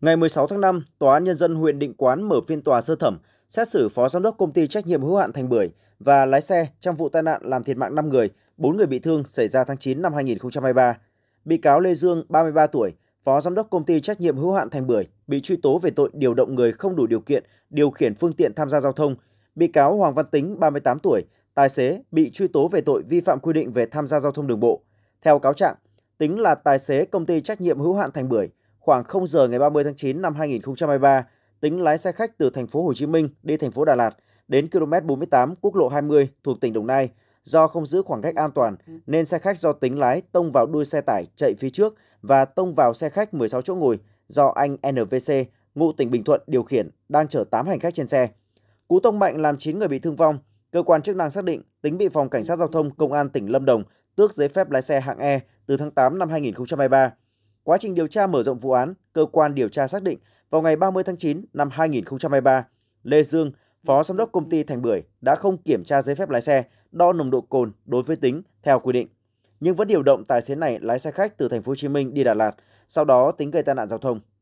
Ngày 16 tháng 5, Tòa án Nhân dân huyện Định Quán mở phiên tòa sơ thẩm xét xử Phó Giám đốc Công ty Trách nhiệm hữu hạn Thành Bưởi và lái xe trong vụ tai nạn làm thiệt mạng 5 người, 4 người bị thương xảy ra tháng 9 năm 2023. Bị cáo Lê Dương, 33 tuổi, Phó Giám đốc Công ty Trách nhiệm hữu hạn Thành Bưởi bị truy tố về tội điều động người không đủ điều kiện điều khiển phương tiện tham gia giao thông. Bị cáo Hoàng Văn Tính, 38 tuổi, tài xế bị truy tố về tội vi phạm quy định về tham gia giao thông đường bộ. Theo cáo trạng, Tính là tài xế Công ty Trách nhiệm hữu hạn Thành Bưởi – khoảng 0 giờ ngày 30 tháng 9 năm 2023, Tính lái xe khách từ thành phố Hồ Chí Minh đi thành phố Đà Lạt đến km 48 quốc lộ 20 thuộc tỉnh Đồng Nai, do không giữ khoảng cách an toàn nên xe khách do Tính lái tông vào đuôi xe tải chạy phía trước và tông vào xe khách 16 chỗ ngồi do anh NVC, ngụ tỉnh Bình Thuận điều khiển đang chở 8 hành khách trên xe. Cú tông mạnh làm 9 người bị thương vong. Cơ quan chức năng xác định Tính bị phòng cảnh sát giao thông công an tỉnh Lâm Đồng tước giấy phép lái xe hạng E từ tháng 8 năm 2023. Quá trình điều tra mở rộng vụ án, cơ quan điều tra xác định vào ngày 30 tháng 9 năm 2023, Lê Dương, Phó Giám đốc Công ty Thành Bưởi đã không kiểm tra giấy phép lái xe, đo nồng độ cồn đối với tính theo quy định, nhưng vẫn điều động tài xế này lái xe khách từ thành phố Hồ Chí Minh đi Đà Lạt, sau đó tính gây tai nạn giao thông.